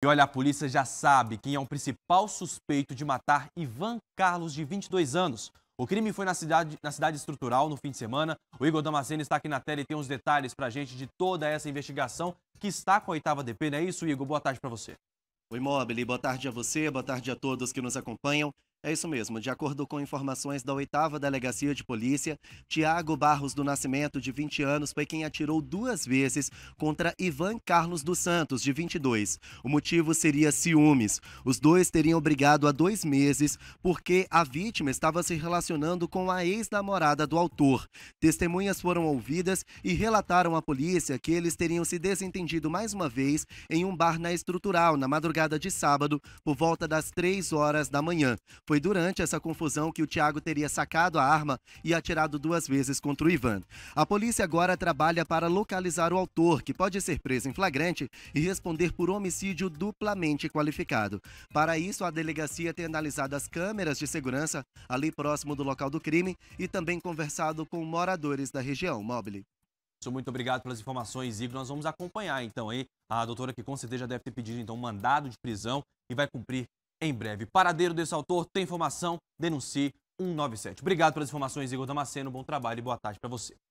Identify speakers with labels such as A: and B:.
A: E olha, a polícia já sabe quem é o principal suspeito de matar Ivan Carlos, de 22 anos. O crime foi na cidade, na cidade estrutural no fim de semana. O Igor Damasceno está aqui na tela e tem os detalhes para a gente de toda essa investigação que está com a oitava DP, não é isso, Igor? Boa tarde para você.
B: Oi, Mobile. Boa tarde a você, boa tarde a todos que nos acompanham. É isso mesmo. De acordo com informações da 8 Delegacia de Polícia, Tiago Barros do Nascimento, de 20 anos, foi quem atirou duas vezes contra Ivan Carlos dos Santos, de 22. O motivo seria ciúmes. Os dois teriam brigado há dois meses porque a vítima estava se relacionando com a ex-namorada do autor. Testemunhas foram ouvidas e relataram à polícia que eles teriam se desentendido mais uma vez em um bar na estrutural na madrugada de sábado, por volta das 3 horas da manhã. Foi foi durante essa confusão que o Thiago teria sacado a arma e atirado duas vezes contra o Ivan. A polícia agora trabalha para localizar o autor, que pode ser preso em flagrante e responder por homicídio duplamente qualificado. Para isso, a delegacia tem analisado as câmeras de segurança ali próximo do local do crime e também conversado com moradores da região. Mobile.
A: Muito obrigado pelas informações, Igor. Nós vamos acompanhar então aí a doutora que com certeza já deve ter pedido então um mandado de prisão e vai cumprir em breve. Paradeiro desse autor, tem informação? Denuncie 197. Obrigado pelas informações, Igor Damasceno. Bom trabalho e boa tarde para você.